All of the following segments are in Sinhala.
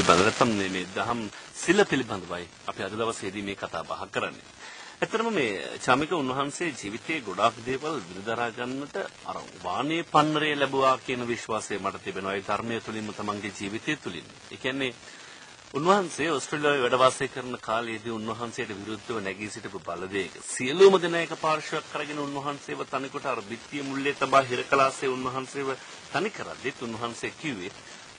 පිළිබඳ නැත්නම් මේ මේ දහම් සිල පිළිබඳවයි අපි අද දවසේදී මේ කතා බහ කරන්නේ. ඇත්තටම මේ චමික උන්වහන්සේ ජීවිතයේ ගොඩාක් දේවල් විඳදරා ගන්නට අර වානේ පන්නරේ ලැබුවා කියන විශ්වාසය මට තිබෙනවා. ඒ ධර්මයේ තුලින්ම තමන්ගේ ජීවිතය තුලින්. ඒ කියන්නේ උන්වහන්සේ ඔස්ට්‍රේලියාවේ වැඩ වාසය කරන කාලයේදී උන්වහන්සේට විරුද්ධව නැගී සිටපු බලවේග සියලුම දෙනා එක පාර්ශ්වයක් කරගෙන උන්වහන්සේව තනිකොට අර බිත්තිය මුල්ලේ තබා හිර කළාසේ උන්වහන්සේව තනි කරද්දිත් උන්වහන්සේ කිව්වේ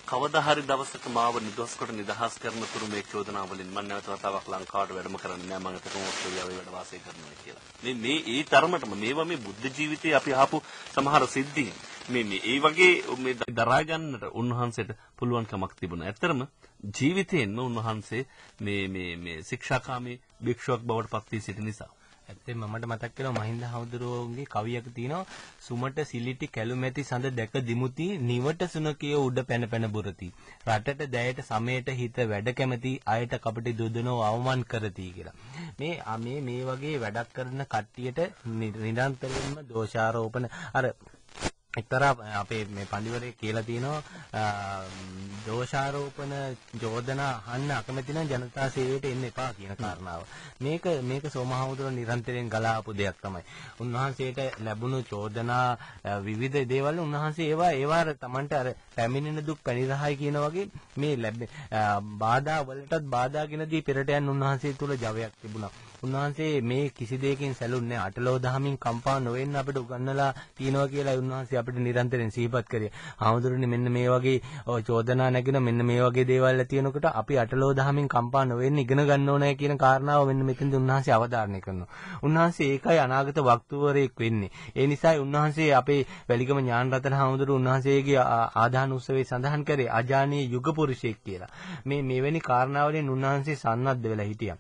කවදා හරි දවසක මාව නිදොස් කොට නිදහස් කරන තුරු මේ චෝදනා වලින් මම නැවත වතාවක් ලංකාවට වැඩම කරන්නේ නැහැ මම හිතනවා ඔස්ට්‍රේලියාවේ වැඩ වාසය කරනවා කියලා. මේ මේ ඒ තරමටම මේවා මේ බුද්ධ ජීවිතේ අපි අහපු සමහර සිද්ධීන්. මේ මේ ඒ වගේ මේ දරා ගන්නට උන්වහන්සේට පුළුවන් කමක් තිබුණා. ඇත්තරම ජීවිතයෙන්ම උන්වහන්සේ මේ මේ මේ ශික්ෂාකාමී භික්ෂුවක් බවට පත් වී සිටි නිසා ඇත්තෙන්ම මට මතක් වෙනවා මහින්ද හවුදරෝගේ කවියක තියෙනවා සුමට සිලිටි කැලුමැති සඳ දැක දිමුති නිවට සුනකිය උඩ පැන පැන බුරති රටට දැයට සමයට හිත වැඩ කැමති අයට කපටි දුදනෝ අවමන් කරති කියලා මේ මේ මේ වගේ වැඩක් කරන කට්ටියට නිරන්තරයෙන්ම දෝෂාරෝපණ අර එක්තරා අපේ මේ පඬිවරේ කියලා තියෙනවා දෝෂාරෝපණ චෝදනා අහන්න අකමැති නම් ජනතා සේවයට එන්න එපා කියන කාරණාව. මේක මේක සෝමහාමුදුරන් නිරන්තරයෙන් ගලා ආපු දෙයක් තමයි. උන්වහන්සේට ලැබුණු චෝදනා විවිධ දේවල් උන්වහන්සේ ඒවා ඒවාර Tamanට අර පැමිණෙන දුක් පැනිරහයි කියන වගේ මේ ලැබෙන බාධා වලටත් බාධාගෙන දී පෙරට යන උන්වහන්සේ තුල ජවයක් තිබුණා. උන්වහන්සේ මේ කිසි දෙයකින් සැලුන්නේ අටලෝ දහමින් කම්පා නොවෙන්න අපිට උගන්වලා තියනවා කියලා උන්වහන්සේ අපිට නිරන්තරයෙන් සිහිපත් කරේ. ආමුදුරනේ මෙන්න මේ වගේ චෝදනා නැගින මෙන්න මේ වගේ දේවල් ඇති වෙනකොට අපි අටලෝ දහමින් කම්පා නොවෙන්න ඉගෙන ගන්න ඕනේ කියන කාරණාව මෙන්න මෙතනදී උන්වහන්සේ අවධාරණය කරනවා. උන්වහන්සේ ඒකයි අනාගත වක්තුවරයෙක් වෙන්නේ. ඒ නිසායි උන්වහන්සේ අපේ වැලිගම ඥානරතන හාමුදුරු උන්වහන්සේගේ ආදාන උත්සවයේ සඳහන් කරේ අජානීය යුග පුරුෂයෙක් කියලා. මේ මෙවැනි කාරණාවලින් උන්වහන්සේ සන්නද්ධ වෙලා හිටියා.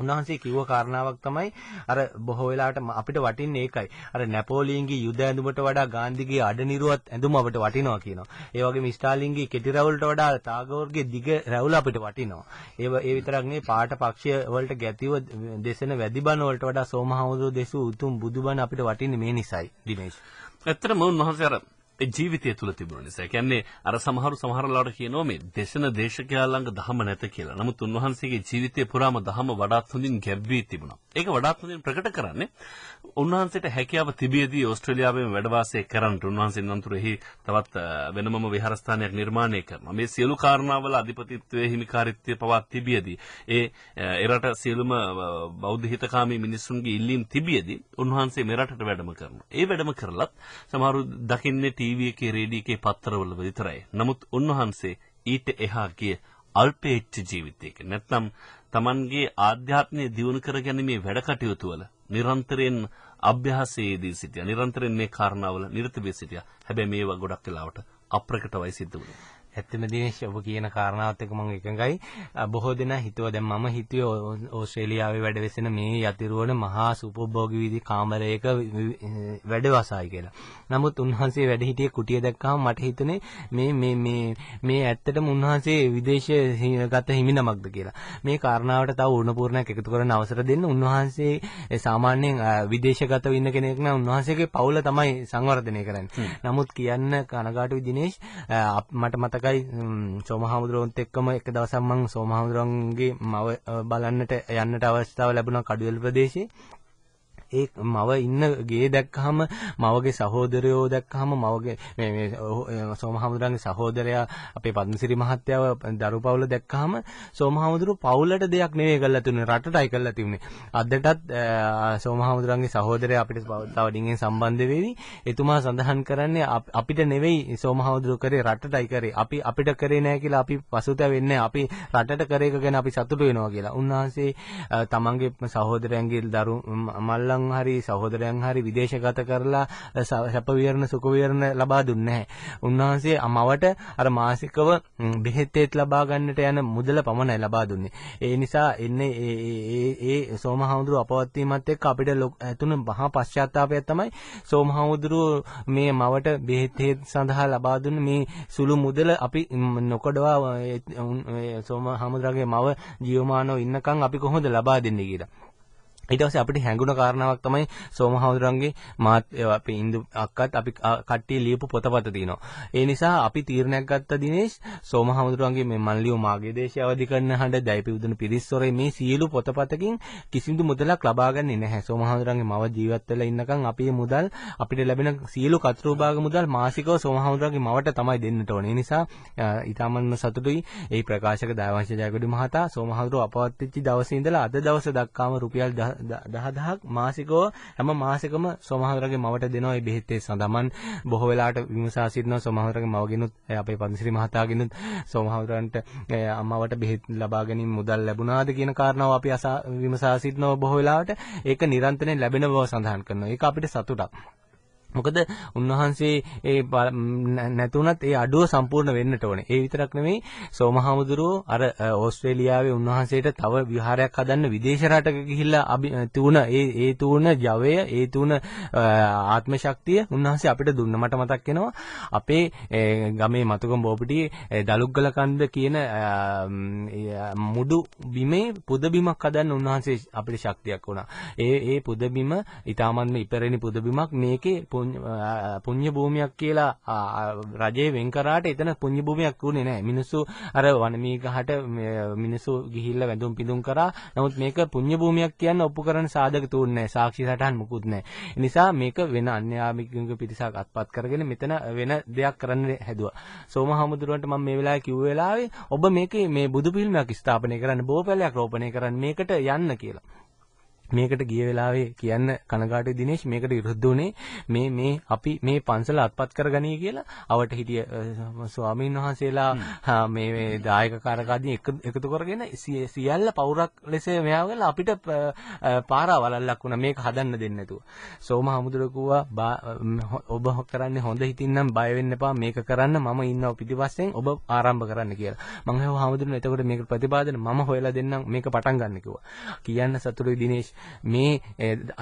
උන්වහන්සේ කිව්ව කාරණාවක් තමයි අර බොහෝ වෙලාවට අපිට වටින්නේ ඒකයි. අර නැපෝලියන්ගේ යුද ඇඳුමට වඩා ගාන්ධිගේ අඩනිරුවත් ඇඳුම අපිට වටිනවා කියනවා. ඒ වගේම ස්ටාලින්ගේ කෙටි රැවුලට වඩා ටාගෝර්ගේ දිග රැවුල අපිට වටිනවා. ඒව ඒ විතරක් නෙවෙයි පාට පක්ෂය වලට ගැතිව දෙසෙන වැදිබන වලට වඩා සෝමහාමුදුරුවෝ දෙසූ උතුම් බුදුබණ අපිට වටින්නේ මේ නිසයි. දිනේෂ්. ඇත්තටම උන්වහන්සේ අර ඒ ජීවිතය තුල තිබුණ නිසා. කියන්නේ අර සමහරු සමහරලාට කියනවා මේ දේශන දේශකයා ළඟ ධහම නැත කියලා. නමුත් උන්වහන්සේගේ ජීවිතය පුරාම ධහම වඩාත් හොඳින් ගැඹී තිබුණා. ඒක වඩාත් හොඳින් ප්‍රකට කරන්නේ උන්වහන්සේට හැකියාව තිබියදී ඕස්ට්‍රේලියාවෙන් වැඩවාසය කරන්නට උන්වහන්සේ නන්තර එහි තවත් වෙනමම විහාරස්ථානයක් නිර්මාණය කරනවා. මේ සියලු කාරණාවල අධිපතිත්වයේ හිමිකාරීත්වය පවා තිබියදී ඒ එරට සියලුම බෞද්ධ හිතකාමී මිනිසුන්ගේ ඉල්ලීම් තිබියදී උන්වහන්සේ මෙරටට වැඩම කරනවා. ඒ වැඩම කරලත් සමහරු දකින්නේ ටීවී එකේ රේඩියෝ එකේ පත්තරවල විතරයි. නමුත් උන්වහන්සේ ඊට එහා ගිය අල්පේච්ඡ ජීවිතයක නැත්නම් Tamanගේ ආධ්‍යාත්මය දියුණු කරගැනීමේ වැඩ කටයුතු වල නිරන්තරයෙන් අභ්‍යාසයේදී සිටියා. නිරන්තරයෙන් මේ කාරණාවල නිරත වෙ සිටියා. හැබැයි මේවා ගොඩක් වෙලාවට අප්‍රකටවයි සිද්ධ වුණා. ඇත්තම දිනේෂ් ඔබ කියන කාරණාවත් එක්ක මම එකඟයි. බොහෝ දෙනා හිතුවා දැන් මම හිතුවේ ඕස්ට්‍රේලියාවේ වැඩ වෙසෙන මේ යතිරුවන මහා සුපභෝගී විදි කාමරයක වැඩ වසයි කියලා. නමුත් උන්වහන්සේ වැඩ හිටියේ කුටිය දැක්කම මට හිතුනේ මේ මේ මේ මේ ඇත්තටම උන්වහන්සේ විදේශගත හිමිනමක්ද කියලා. මේ කාරණාවට තව උණපූර්ණයක් එකතු කරන අවසර දෙන්න උන්වහන්සේ සාමාන්‍යයෙන් විදේශගත වෙන්න කෙනෙක් නම් උන්වහන්සේගේ පවුල තමයි සංවර්ධනය කරන්නේ. නමුත් කියන්න කනගාටුයි දිනේෂ් මට මතක මතකයි සෝමහාමුදුරුවන්ත් එක්කම එක දවසක් මම සෝමහාමුදුරුවන්ගේ මව බලන්නට යන්නට අවස්ථාව ලැබුණා කඩුවෙල් ප්‍රදේශයේ. ඒ මව ඉන්න ගේ දැක්කහම මවගේ සහෝදරයෝ දැක්කහම මවගේ මේ මේ සෝමහාමුදුරන්ගේ සහෝදරයා අපේ පද්මසිරි මහත්තයාව දරුපවුල දැක්කහම සෝමහාමුදුරු පවුලට දෙයක් නෙවෙයි කරලා තිබුණේ රටටයි කරලා තිබුණේ අදටත් සෝමහාමුදුරන්ගේ සහෝදරයා අපිට තව ඩිංගෙන් සම්බන්ධ වෙවි එතුමා සඳහන් කරන්නේ අපිට නෙවෙයි සෝමහාමුදුරු කරේ රටටයි කරේ අපි අපිට කරේ නෑ කියලා අපි පසුතැවෙන්නේ අපි රටට කර එක ගැන අපි සතුටු වෙනවා කියලා උන්වහන්සේ තමන්ගේ සහෝදරයන්ගේ දරු මල්ලන් අම්මන් හරි සහෝදරයන් හරි විදේශගත කරලා සැප විහරණ සුඛ විහරණ ලබා දුන්නේ නැහැ. උන්වහන්සේ මවට අර මාසිකව බෙහෙත්ෙත් ලබා ගන්නට යන මුදල පමණයි ලබා දුන්නේ. ඒ නිසා එන්නේ ඒ ඒ ඒ සෝමහඳුරු අපවත් වීමත් එක්ක අපිට ඇතුළු මහා පශ්චාත්තාපය තමයි සෝමහඳුරු මේ මවට බෙහෙත්ෙත් සඳහා ලබා දුන්නේ මේ සුළු මුදල අපි නොකඩවා සෝමහඳුරුගේ මව ජීවමානව ඉන්නකන් අපි කොහොමද ලබා දෙන්නේ කියලා. ඊට පස්සේ අපිට හැඟුණ කාරණාවක් තමයි සෝමහඳුරන්ගේ මාත් අපි ඉන්දු අක්කත් අපි කට්ටිය ලියපු පොතපත තියෙනවා. ඒ නිසා අපි තීරණයක් ගත්ත දිනේෂ් සෝමහඳුරන්ගේ මේ මන්ලියෝ මාගේ දේශය අවදි කරන හඬ දයිපියුදුන පිරිස්සොරේ මේ සියලු පොතපතකින් කිසිදු මුදලක් ලබා ගන්නේ නැහැ. සෝමහඳුරන්ගේ මව ජීවත් වෙලා ඉන්නකම් අපි මුදල් අපිට ලැබෙන සියලු කතරූභාග මුදල් මාසිකව සෝමහඳුරන්ගේ මවට තමයි දෙන්නට ඕනේ. ඒ නිසා ඊටමන්න සතුටුයි. ඒ ප්‍රකාශක දාවංශ ජයකොඩි මහතා සෝමහඳුර අපවත් වෙච්ච දවසේ ඉඳලා අද දවස දක්වාම රුපියල් 10000ක් මාසිකව හැම මාසිකම සමහරවගේ මවට දෙනවා මේ බෙහෙත් සඳහන් බොහෝ වෙලාවට විමසා සිටිනවා සමහරවගේ මවගෙනුත් අපේ පන්සිරි මහතාගෙනුත් සමහරවන්ට අම්මවට බෙහෙත් ලබා ගැනීම මුදල් ලැබුණාද කියන කාරණාව අපි විමසා සිටිනවා බොහෝ වෙලාවට ඒක නිරන්තරයෙන් ලැබෙන බව සඳහන් කරනවා ඒක අපිට සතුටක් මොකද උන්වහන්සේ ඒ නැතුණත් ඒ අඩුව සම්පූර්ණ වෙන්නට ඕනේ. ඒ විතරක් නෙමෙයි සෝමහාමුදුරුවෝ අර ඕස්ට්‍රේලියාවේ උන්වහන්සේට තව විහාරයක් හදන්න විදේශ රටක ගිහිල්ලා තුන ඒ ඒ තුන ජවය ඒ තුන ආත්ම ශක්තිය උන්වහන්සේ අපිට දුන්න. මට මතක් වෙනවා අපේ ගමේ මතුගම බෝපිටියේ දලුක්ගල කන්ද කියන මුඩු බිමේ පුද බිමක් හදන්න උන්වහන්සේ අපිට ශක්තියක් වුණා. ඒ ඒ පුද බිම ඊටාමත්ම ඉපරෙණි පුද බිමක් මේකේ පුණ්‍ය භූමියක් කියලා රජේ වෙන් කරාට එතන පුණ්‍ය භූමියක් වුණේ නැහැ. මිනිස්සු අර වනමීගහට මිනිස්සු ගිහිල්ලා වැඳුම් පිඳුම් කරා. නමුත් මේක පුණ්‍ය භූමියක් කියන්න ඔප්පු කරන සාධක තුන්නේ නැහැ. සාක්ෂි සටහන් මුකුත් නැහැ. නිසා මේක වෙන අන්‍යාමික පිරිසක් අත්පත් කරගෙන මෙතන වෙන දෙයක් කරන්න හැදුවා. සෝම හමුදුරුවන්ට මම මේ වෙලාවේ කිව්ව වෙලාවේ ඔබ මේකේ මේ බුදු පිළිමයක් ස්ථාපනය කරන්න බෝපැලයක් රෝපණය කරන්න මේකට යන්න කියලා. මේකට ගිය වෙලාවේ කියන්න කනගාටුයි දිනේෂ් මේකට විරුද්ධ වුණේ මේ මේ අපි මේ පන්සල අත්පත් කරගනී කියලා අවට හිටිය ස්වාමීන් වහන්සේලා මේ මේ දායකකාරකාදී එකතු කරගෙන සියල්ල පවුරක් ලෙස මෙයාව ගල අපිට පාරවලල්ලක් වුණා මේක හදන්න දෙන්න නැතුව. සෝම හමුදුර කිව්වා ඔබ කරන්නේ හොඳ හිතින්නම් බය වෙන්න එපා මේක කරන්න මම ඉන්නව පිටිපස්සෙන් ඔබ ආරම්භ කරන්න කියලා. මම හැව හමුදුරන එතකොට මේක ප්‍රතිපාදන මම හොයලා දෙන්නම් මේක පටන් ගන්න කිව්වා. කියන්න සතුටුයි දිනේෂ් මේ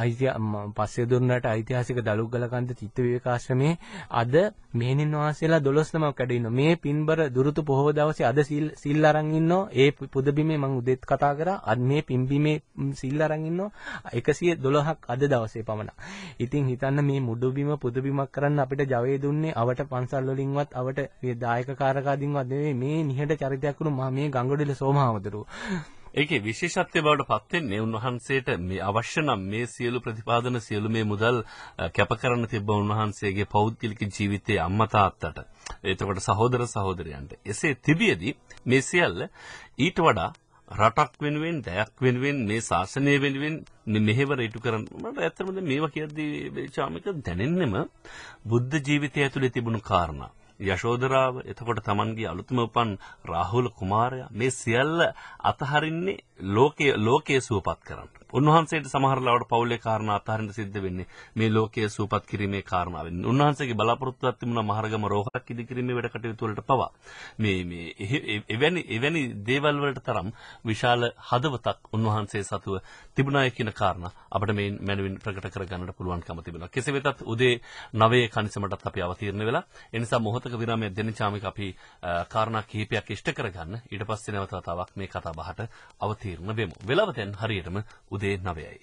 අයිතිය පස්සේ දුන්නට ඓතිහාසික දලුගලකන්ද චිත්ත විවේකාශ්‍රමයේ අද මෙහෙණින් වහන්සේලා 12 නමක් වැඩ ඉන්නවා. මේ පින්බර දුරුතු පොහොව දවසේ අද සිල් අරන් ඉන්නෝ. ඒ පුදබිමේ මම උදෙත් කතා කරා. අද මේ පින්බිමේ සිල් අරන් ඉන්නෝ 112ක් අද දවසේ පමණ. ඉතින් හිතන්න මේ මුඩුබිම පුදබිමක් කරන්න අපිට ජවයේ දුන්නේ අවට පන්සල් වලින්වත් අවට දායකකාරකාදින්වත් නෙවෙයි මේ නිහඬ චරිතයක් වුණු මා මේ ගංගොඩිල සෝමහාමුදුරුවෝ. ඒකේ විශේෂත්වය බවට පත් වෙන්නේ උන්වහන්සේට මේ අවශ්‍ය නම් මේ සියලු ප්‍රතිපාදන සියලු මේ මුදල් කැප කරන්න තිබ්බ උන්වහන්සේගේ පෞද්ගලික ජීවිතයේ අම්මා තාත්තට එතකොට සහෝදර සහෝදරයන්ට එසේ තිබියදී මේ සියල්ල ඊට වඩා රටක් වෙනුවෙන් දයක් වෙනුවෙන් මේ ශාසනය වෙනුවෙන් මෙහෙවර ඉටු කරන්න මට ඇත්තටම මේවා කියද්දී චාමික දැනෙන්නෙම බුද්ධ ජීවිතය ඇතුලේ තිබුණු කාරණා යශෝදරාව එතකොට Tamanගේ අලුතම උපන් රාහුල කුමාරයා මේ සියල්ල අතහරින්නේ ලෝකයේ ලෝකයේ සුවපත් කරන්න උන්වහන්සේට සමහරලාවට පවුලේ කාරණා අතහරින්න සිද්ධ වෙන්නේ මේ ලෝකයේ සූපත් කිරීමේ කාරණාවෙන්. උන්වහන්සේගේ බලාපොරොත්තුවක් තිබුණා මහරගම රෝහලක් ඉදිකිරීමේ වැඩ කටයුතු වලට පවා. මේ මේ එවැනි එවැනි දේවල් වලට තරම් විශාල හදවතක් උන්වහන්සේ සතුව තිබුණාය කියන කාරණා අපිට මේ මැනවින් ප්‍රකට කරගන්නට පුළුවන්කම තිබුණා. කෙසේ වෙතත් උදේ 9 කණිසමටත් අපි අවතීර්ණ වෙලා ඒ නිසා මොහොතක විරාමයක් දෙන්න චාමික අපි කාරණා කිහිපයක් ඉෂ්ට කරගන්න ඊට පස්සේ නැවත වතාවක් මේ කතා බහට අවතීර්ණ වෙමු. වෙලාව දැන් හරියටම で鍋